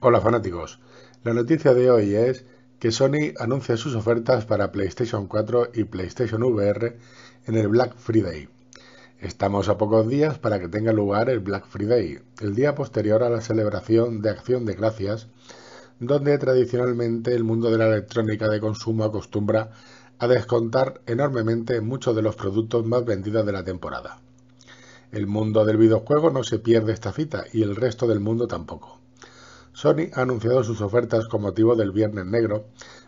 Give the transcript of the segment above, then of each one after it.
Hola fanáticos, la noticia de hoy es que Sony anuncia sus ofertas para PlayStation 4 y PlayStation VR en el Black Friday. Estamos a pocos días para que tenga lugar el Black Friday, el día posterior a la celebración de Acción de Gracias, donde tradicionalmente el mundo de la electrónica de consumo acostumbra a descontar enormemente muchos de los productos más vendidos de la temporada. El mundo del videojuego no se pierde esta cita y el resto del mundo tampoco. Sony ha anunciado sus ofertas con motivo del Viernes Negro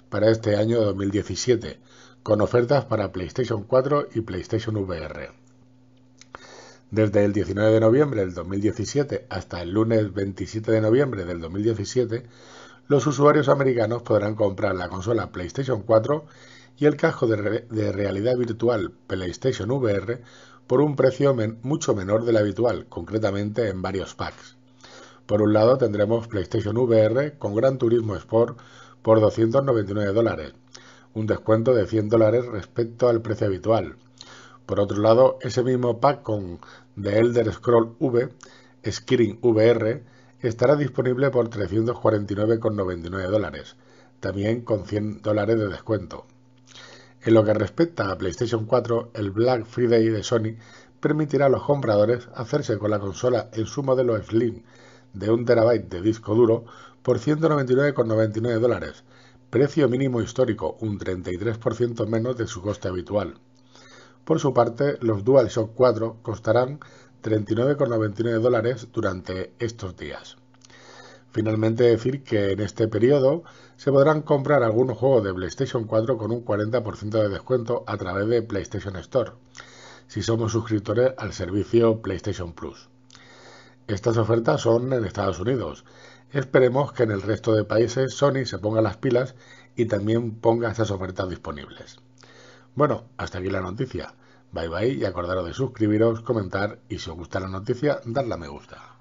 para este año 2017, con ofertas para PlayStation 4 y PlayStation VR. Desde el 19 de noviembre del 2017 hasta el lunes 27 de noviembre del 2017, los usuarios americanos podrán comprar la consola PlayStation 4 y el casco de, realidad virtual PlayStation VR por un precio mucho menor del habitual, concretamente en varios packs. Por un lado tendremos PlayStation VR con Gran Turismo Sport por 299 dólares, un descuento de 100 dólares respecto al precio habitual. Por otro lado, ese mismo pack con The Elder Scroll V, Skyrim VR, estará disponible por 349,99 dólares, también con 100 dólares de descuento. En lo que respecta a PlayStation 4, el Black Friday de Sony permitirá a los compradores hacerse con la consola en su modelo Slim de un terabyte de disco duro por 199,99 dólares, precio mínimo histórico, un 33% menos de su coste habitual. Por su parte, los DualShock 4 costarán 39,99 dólares durante estos días. Finalmente decir que en este periodo se podrán comprar algunos juegos de PlayStation 4 con un 40% de descuento a través de PlayStation Store, si somos suscriptores al servicio PlayStation Plus. Estas ofertas son en Estados Unidos. Esperemos que en el resto de países Sony se ponga las pilas y también ponga estas ofertas disponibles. Bueno, hasta aquí la noticia. Bye bye y acordaros de suscribiros, comentar y si os gusta la noticia, darle a me gusta.